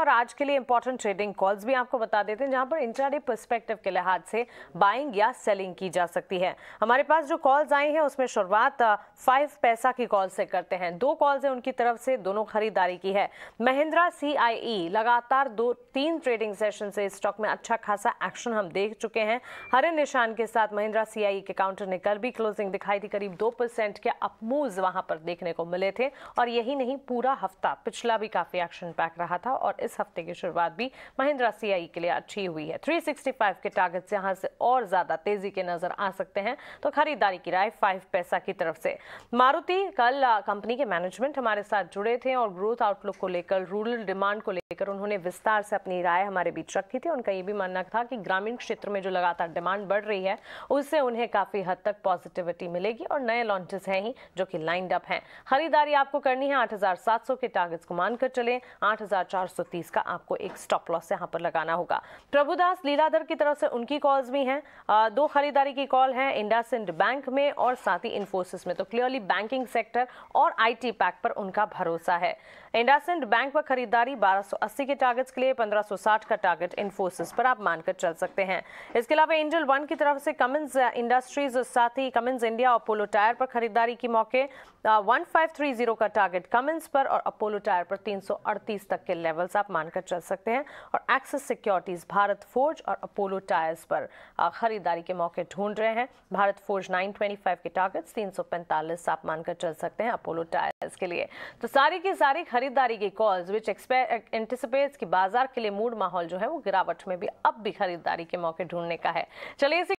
और आज के लिए इंपॉर्टेंट ट्रेडिंग कॉल्स भी आपको बता देते हैं जहां पर इंट्राडे पर्सपेक्टिव के लिहाज से बाइंग या सेलिंग की जा सकती है हमारे पास जो कॉल्स आई हैं उसमें शुरुआत फाइव पैसा की कॉल से करते हैं दो कॉल्स है उनकी तरफ से दोनों खरीदारी की है महिंद्रा सी e लगातार दो तीन ट्रेडिंग सेशन से स्टॉक में अच्छा खासा एक्शन हम देख चुके हैं हरे निशान के साथ महिंद्रा सी e के काउंटर ने कल भी क्लोजिंग दिखाई थी करीब दो परसेंट के अपमूज वहां पर देखने को मिले थे और यही नहीं पूरा हफ्ता पिछला भी काफी एक्शन पैक रहा था और इस इस हफ्ते की शुरुआत भी महिंद्रा सीआई e के लिए अच्छी हुई है 365 के टारगेट यहाँ से और ज्यादा तेजी के नजर आ सकते हैं तो खरीदारी की राय फाइव पैसा की तरफ से मारुति कल कंपनी के मैनेजमेंट हमारे साथ जुड़े थे और ग्रोथ आउटलुक को लेकर रूरल डिमांड को लेकर लेकर उन्होंने विस्तार से अपनी राय हमारे बीच रखी थी उनका ये भी मानना था कि ग्रामीण क्षेत्र में जो लगातार डिमांड बढ़ रही है उससे उन्हें काफ़ी हद तक पॉजिटिविटी मिलेगी और नए लॉन्चेस हैं ही जो कि लाइंड अप हैं खरीदारी आपको करनी है आठ के टारगेट्स को मानकर चले आठ का आपको एक स्टॉप लॉस यहाँ पर लगाना होगा प्रभुदास लीलाधर की तरफ से उनकी कॉल्स भी हैं दो खरीदारी की कॉल है इंडासिंड बैंक में और साथ ही इन्फोसिस में तो क्लियरली बैंकिंग सेक्टर और आई पैक पर उनका भरोसा है इंडासिंड बैंक पर खरीदारी अस्सी के टारगेट्स के लिए पंद्रह का टारगेट इन्फोसिस पर आप मानकर चल सकते हैं इसके अलावा एंजल वन की तरफ से कमिंस इंडस्ट्रीज uh, साथ ही कमिंस इंडिया और अपोलो टायर पर खरीदारी की मौके वन uh, का टारगेट कमिंस पर और अपोलो टायर पर तीन तक के लेवल्स आप मानकर चल सकते हैं और एक्सेस सिक्योरिटीज भारत फोर्ज और अपोलो टायर्स पर uh, खरीदारी के मौके ढूंढ रहे हैं भारत फोर्ज 925 के टारगेट्स 345 आप मानकर चल सकते हैं अपोलो टायर्स के लिए तो सारी की सारी खरीदारी की कॉल्स विच एक्सपेक्ट एंटिसिपेट्स कि बाजार के लिए मूड माहौल जो है वो गिरावट में भी अब भी खरीदारी के मौके ढूंढने का है चलिए